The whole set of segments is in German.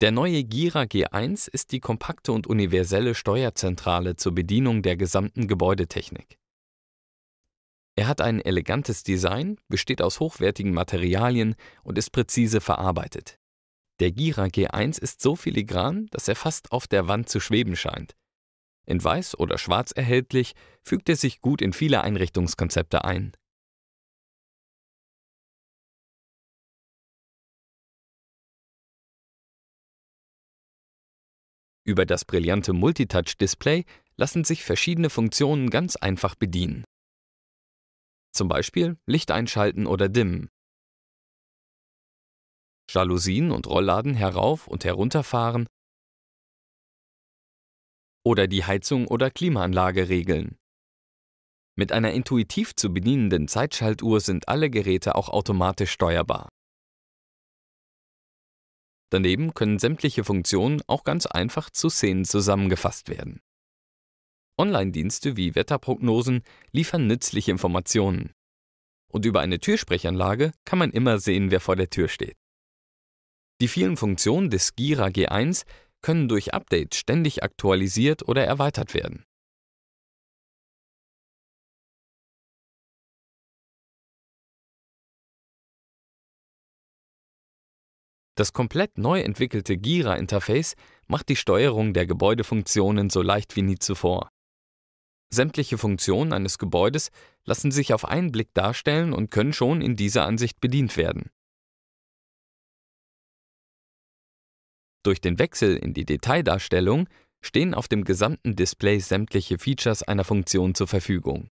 Der neue Gira G1 ist die kompakte und universelle Steuerzentrale zur Bedienung der gesamten Gebäudetechnik. Er hat ein elegantes Design, besteht aus hochwertigen Materialien und ist präzise verarbeitet. Der Gira G1 ist so filigran, dass er fast auf der Wand zu schweben scheint. In weiß oder schwarz erhältlich, fügt er sich gut in viele Einrichtungskonzepte ein. Über das brillante Multitouch-Display lassen sich verschiedene Funktionen ganz einfach bedienen. Zum Beispiel Licht einschalten oder dimmen, Jalousien und Rollladen herauf- und herunterfahren oder die Heizung oder Klimaanlage regeln. Mit einer intuitiv zu bedienenden Zeitschaltuhr sind alle Geräte auch automatisch steuerbar. Daneben können sämtliche Funktionen auch ganz einfach zu Szenen zusammengefasst werden. Online-Dienste wie Wetterprognosen liefern nützliche Informationen. Und über eine Türsprechanlage kann man immer sehen, wer vor der Tür steht. Die vielen Funktionen des Gira G1 können durch Updates ständig aktualisiert oder erweitert werden. Das komplett neu entwickelte Gira-Interface macht die Steuerung der Gebäudefunktionen so leicht wie nie zuvor. Sämtliche Funktionen eines Gebäudes lassen sich auf einen Blick darstellen und können schon in dieser Ansicht bedient werden. Durch den Wechsel in die Detaildarstellung stehen auf dem gesamten Display sämtliche Features einer Funktion zur Verfügung.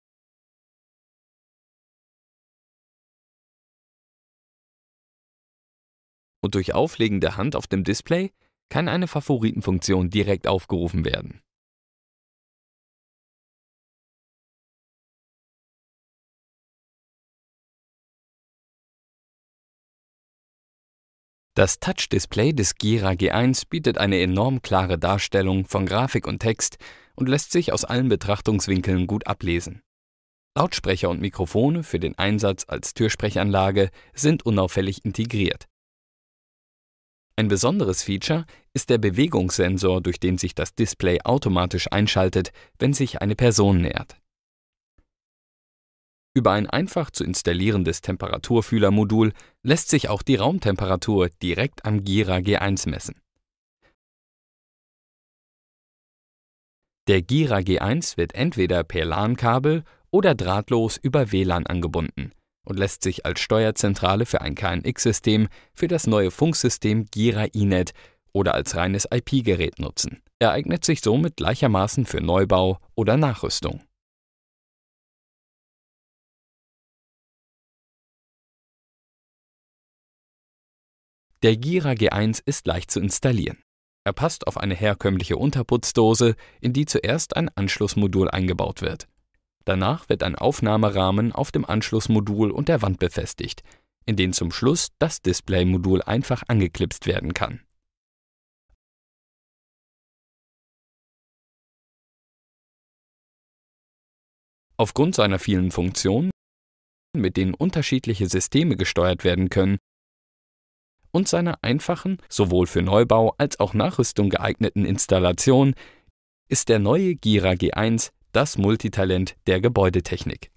und durch Auflegen der Hand auf dem Display kann eine Favoritenfunktion direkt aufgerufen werden. Das Touch-Display des Gira G1 bietet eine enorm klare Darstellung von Grafik und Text und lässt sich aus allen Betrachtungswinkeln gut ablesen. Lautsprecher und Mikrofone für den Einsatz als Türsprechanlage sind unauffällig integriert. Ein besonderes Feature ist der Bewegungssensor, durch den sich das Display automatisch einschaltet, wenn sich eine Person nähert. Über ein einfach zu installierendes Temperaturfühlermodul lässt sich auch die Raumtemperatur direkt am Gira G1 messen. Der Gira G1 wird entweder per LAN-Kabel oder drahtlos über WLAN angebunden und lässt sich als Steuerzentrale für ein KNX-System für das neue Funksystem Gira Inet oder als reines IP-Gerät nutzen. Er eignet sich somit gleichermaßen für Neubau oder Nachrüstung. Der Gira G1 ist leicht zu installieren. Er passt auf eine herkömmliche Unterputzdose, in die zuerst ein Anschlussmodul eingebaut wird. Danach wird ein Aufnahmerahmen auf dem Anschlussmodul und der Wand befestigt, in den zum Schluss das Displaymodul einfach angeklipst werden kann. Aufgrund seiner vielen Funktionen, mit denen unterschiedliche Systeme gesteuert werden können, und seiner einfachen, sowohl für Neubau als auch Nachrüstung geeigneten Installation ist der neue Gira G1 das Multitalent der Gebäudetechnik.